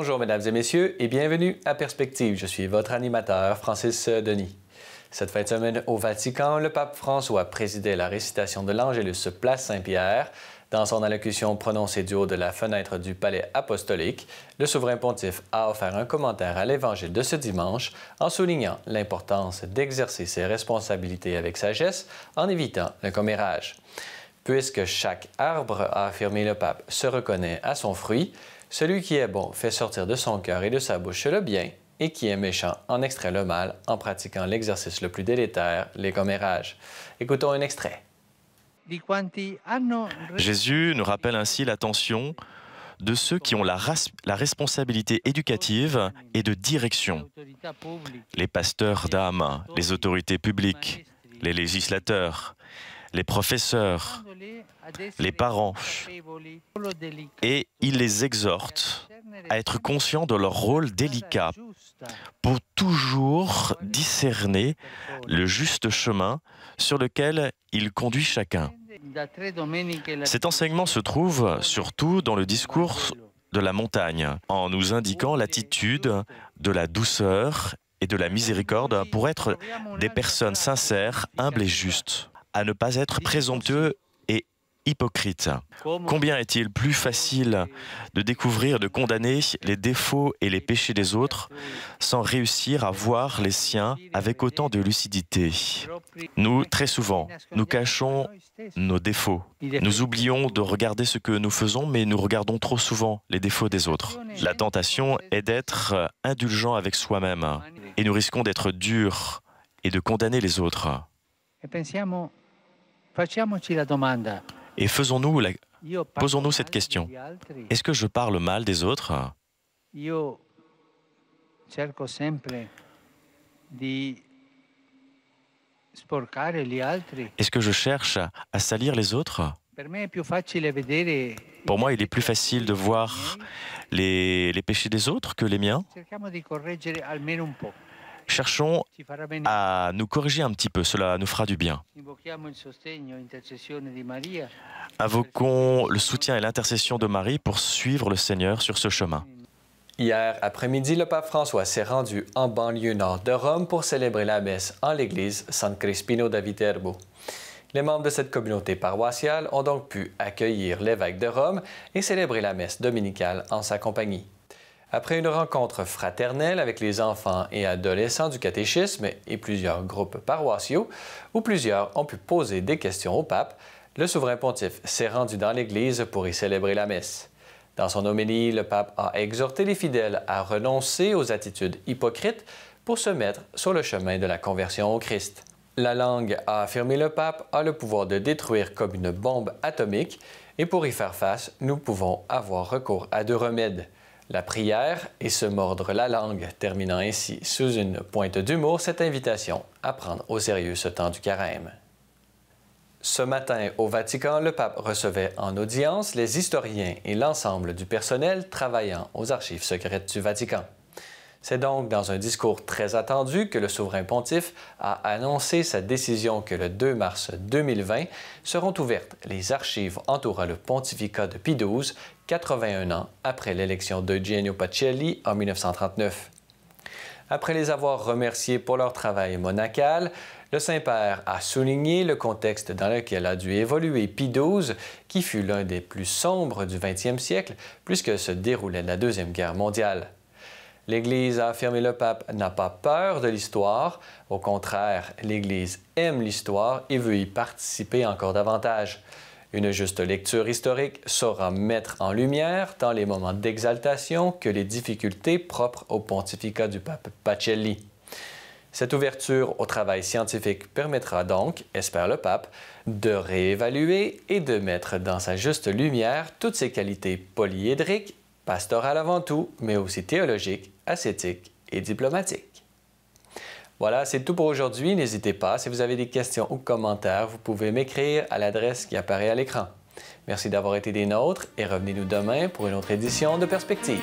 Bonjour mesdames et messieurs et bienvenue à Perspective. Je suis votre animateur Francis Denis. Cette fin de semaine au Vatican, le pape François présidait la récitation de l'Angélus place Saint-Pierre. Dans son allocution prononcée du haut de la fenêtre du palais apostolique, le souverain pontife a offert un commentaire à l'évangile de ce dimanche en soulignant l'importance d'exercer ses responsabilités avec sagesse en évitant le commérage. Puisque chaque arbre, a affirmé le pape, se reconnaît à son fruit, celui qui est bon fait sortir de son cœur et de sa bouche le bien, et qui est méchant en extrait le mal en pratiquant l'exercice le plus délétère, les commérages. Écoutons un extrait. Jésus nous rappelle ainsi l'attention de ceux qui ont la, la, responsabilité éducative et de direction. Les pasteurs d'âme, les autorités publiques, les législateurs, les professeurs, les parents, et il les exhorte à être conscients de leur rôle délicat pour toujours discerner le juste chemin sur lequel il conduit chacun. Cet enseignement se trouve surtout dans le discours de la montagne, en nous indiquant l'attitude de la douceur et de la miséricorde pour être des personnes sincères, humbles et justes à ne pas être présomptueux et hypocrite. Combien est-il plus facile de découvrir, de condamner les défauts et les péchés des autres sans réussir à voir les siens avec autant de lucidité Nous, très souvent, nous cachons nos défauts. Nous oublions de regarder ce que nous faisons, mais nous regardons trop souvent les défauts des autres. La tentation est d'être indulgent avec soi-même et nous risquons d'être durs et de condamner les autres. Et faisons-nous la... posons-nous cette question. Est-ce que je parle mal des autres Est-ce que je cherche à salir les autres Pour moi, il est plus facile de voir les péchés des autres que les miens. Cherchons à nous corriger un petit peu, cela nous fera du bien. Invoquons le soutien et l'intercession de Marie pour suivre le Seigneur sur ce chemin. Hier après-midi, le pape François s'est rendu en banlieue nord de Rome pour célébrer la messe en l'église San Crispino da Viterbo. Les membres de cette communauté paroissiale ont donc pu accueillir l'évêque de Rome et célébrer la messe dominicale en sa compagnie. Après une rencontre fraternelle avec les enfants et adolescents du catéchisme et plusieurs groupes paroissiaux, où plusieurs ont pu poser des questions au pape, le souverain pontife s'est rendu dans l'Église pour y célébrer la messe. Dans son homélie, le pape a exhorté les fidèles à renoncer aux attitudes hypocrites pour se mettre sur le chemin de la conversion au Christ. La langue, a affirmé le pape, a le pouvoir de détruire comme une bombe atomique, et pour y faire face, nous pouvons avoir recours à deux remèdes la prière et se mordre la langue, terminant ainsi sous une pointe d'humour cette invitation à prendre au sérieux ce temps du carême. Ce matin, au Vatican, le pape recevait en audience les historiens et l'ensemble du personnel travaillant aux archives secrètes du Vatican. C'est donc dans un discours très attendu que le souverain pontife a annoncé sa décision que le 2 mars 2020 seront ouvertes les archives entourant le pontificat de Pie XII, 81 ans après l'élection de Pacelli en 1939. Après les avoir remerciés pour leur travail monacal, le Saint-Père a souligné le contexte dans lequel a dû évoluer Pie XII, qui fut l'un des plus sombres du 20e siècle, puisque se déroulait la Deuxième Guerre mondiale. L'Église a affirmé le pape n'a pas peur de l'histoire. Au contraire, l'Église aime l'histoire et veut y participer encore davantage. Une juste lecture historique saura mettre en lumière tant les moments d'exaltation que les difficultés propres au pontificat du pape Pacelli. Cette ouverture au travail scientifique permettra donc, espère le pape, de réévaluer et de mettre dans sa juste lumière toutes ses qualités polyédriques Pastoral avant tout, mais aussi théologique, ascétique et diplomatique. Voilà, c'est tout pour aujourd'hui. N'hésitez pas, si vous avez des questions ou commentaires, vous pouvez m'écrire à l'adresse qui apparaît à l'écran. Merci d'avoir été des nôtres et revenez-nous demain pour une autre édition de Perspective.